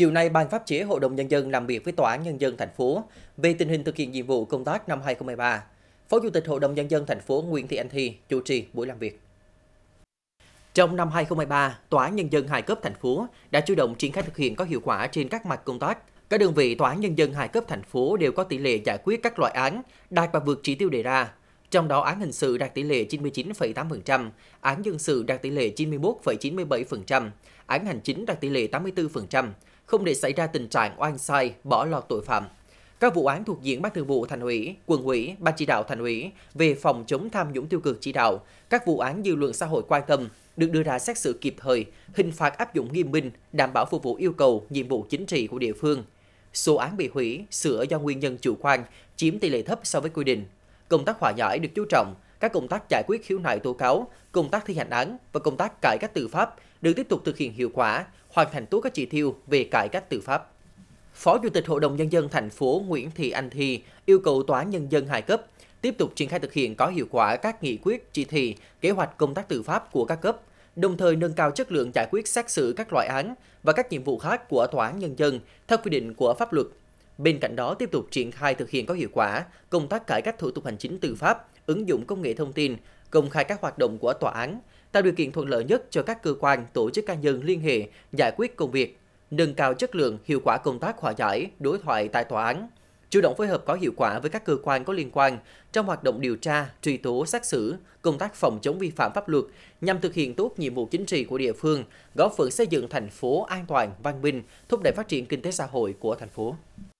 Chiều nay, Ban pháp chế Hội đồng Nhân dân làm việc với Tòa án Nhân dân thành phố về tình hình thực hiện nhiệm vụ công tác năm 2013. Phó Chủ tịch Hội đồng Nhân dân thành phố Nguyễn Thị Anh Thi chủ trì buổi làm việc. Trong năm 2023, Tòa án Nhân dân hai cấp thành phố đã chủ động triển khai thực hiện có hiệu quả trên các mặt công tác. Các đơn vị Tòa án Nhân dân hai cấp thành phố đều có tỷ lệ giải quyết các loại án đạt và vượt chỉ tiêu đề ra. Trong đó án hình sự đạt tỷ lệ 99,8%, án dân sự đạt tỷ lệ 91,97%, án hành chính đạt tỷ lệ 84%, không để xảy ra tình trạng oan sai, bỏ lọt tội phạm. Các vụ án thuộc diện Ban Thường vụ Thành ủy, Quận ủy, Ban chỉ đạo Thành ủy về phòng chống tham nhũng tiêu cực chỉ đạo, các vụ án dư luận xã hội quan tâm được đưa ra xét xử kịp thời, hình phạt áp dụng nghiêm minh, đảm bảo phục vụ yêu cầu, nhiệm vụ chính trị của địa phương. Số án bị hủy, sửa do nguyên nhân chủ quan chiếm tỷ lệ thấp so với quy định. Công tác hòa giải được chú trọng, các công tác giải quyết khiếu nại tố cáo, công tác thi hành án và công tác cải cách tư pháp được tiếp tục thực hiện hiệu quả, hoàn thành tốt các chỉ tiêu về cải cách tư pháp. Phó Chủ tịch Hội đồng Nhân dân thành phố Nguyễn Thị Anh Thi yêu cầu Tòa án Nhân dân hai cấp tiếp tục triển khai thực hiện có hiệu quả các nghị quyết, chỉ thị, kế hoạch công tác tư pháp của các cấp, đồng thời nâng cao chất lượng giải quyết xét xử các loại án và các nhiệm vụ khác của Tòa án Nhân dân theo quy định của pháp luật. Bên cạnh đó, tiếp tục triển khai thực hiện có hiệu quả công tác cải cách thủ tục hành chính tư pháp, ứng dụng công nghệ thông tin, công khai các hoạt động của tòa án, tạo điều kiện thuận lợi nhất cho các cơ quan, tổ chức cá nhân liên hệ giải quyết công việc, nâng cao chất lượng, hiệu quả công tác hòa giải, đối thoại tại tòa án, chủ động phối hợp có hiệu quả với các cơ quan có liên quan trong hoạt động điều tra, truy tố, xét xử, công tác phòng chống vi phạm pháp luật nhằm thực hiện tốt nhiệm vụ chính trị của địa phương, góp phần xây dựng thành phố an toàn, văn minh, thúc đẩy phát triển kinh tế xã hội của thành phố.